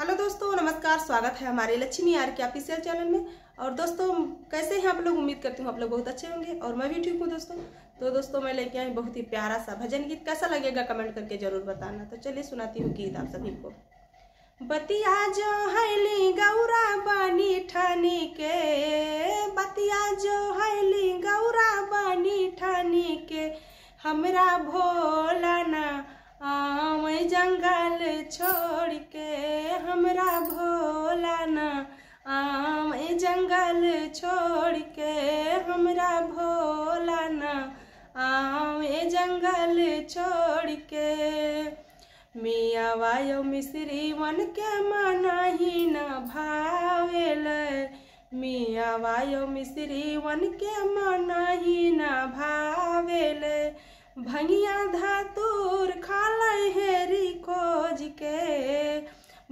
hello दोस्तों नमस्कार स्वागत है हमारे लक्ष्मी आर के ऑफिशियल चैनल में और दोस्तों कैसे हैं आप लोग उम्मीद करती हूँ आप लोग बहुत अच्छे होंगे और मैं भी ठीक हूँ दोस्तों तो दोस्तों मैं लेके आई बहुत ही प्यारा सा भजन गीत कैसा लगेगा कमेंट करके जरूर बताना तो चलिए सुनाती हूँ गीत आप सभी को बतिया जो हैली गौरा बानी ठानी के बतिया जो हैली गौरा बानी ठानी के हमरा भोलाना आम जंगल छोड़ के हमरा भोला ना आम जंगल छोड़ के हमरा भोला ना आम जंगल छोड़ के मिया वायो मिश्री वन के माना ही न भावेल मिया वायो मिश्री वन के माना ही न भावेल भंगिया धातु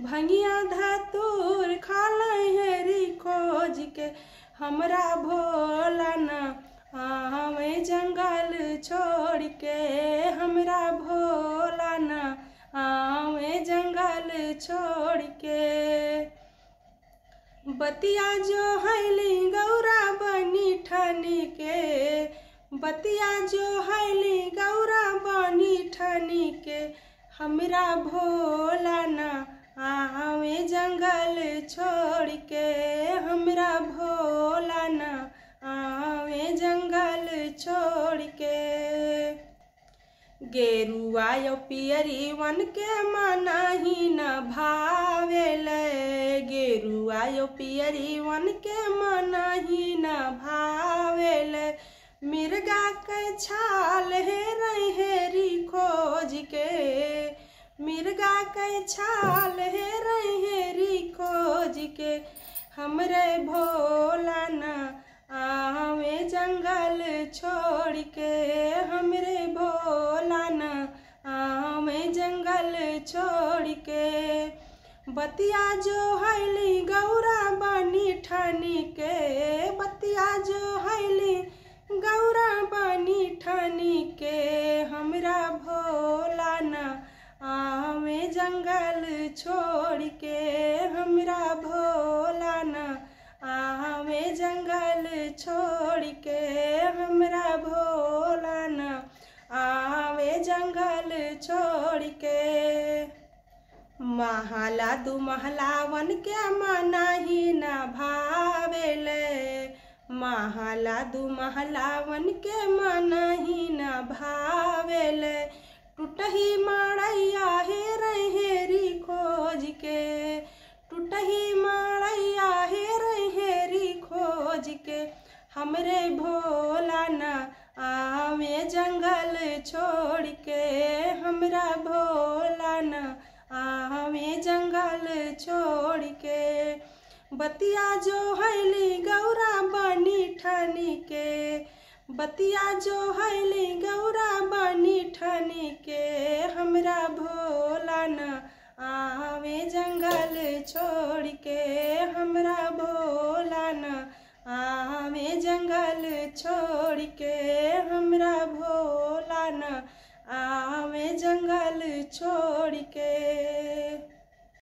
भंगिया धतूर खाल हेरी खोज के हमरा भोला ना हमें जंगल छोड़ के हमरा भोला ना हमें जंगल छोड़ के बतिया जो हैली गौरा बनी ठनी के बतिया जो हैली गौरा बनी ठनी के हमरा भोला आवे हाँ, जंगल छोड़ के हमरा भोला ना आवे जंगल छोड़ के गेरुआ यो पियरी वन के माना ही न भावे ले गेरुआ यो पियरी वन के माना ही न भावे ले मिर्गा के छाल हे है हेरी खोज के मिर्गा के छाल है हेरी खोज के हमरे भोला ना आवे जंगल छोड़ के हमरे भोला ना आवे जंगल छोड़ के बतिया जो हैली गौरा बानी ठानी के बतिया जो हैली गौरा बानी ठानी के हमरा भो जंगल छोड़ के हमरा भोला न आवे जंगल छोड़ के हमरा भोला न आवे जंगल छोड़ के महला दू वन के मना ही न भावेल महला दू महलावन के मना ही न भावेल टूटही माड़ैया हे रहेरी खोज के टूटही माड़ैया हे रहेरी खोज के हमरे भोला ना आवे जंगल छोड़ के हमरा भोला ना आवे जंगल छोड़ के बतिया जो हैली गौरा बनी ठनी के बतिया जो हैली गौरा छोड़ के हमरा बोला न आमे जंगल छोड़ के हमरा भोला न आमे जंगल छोड़ के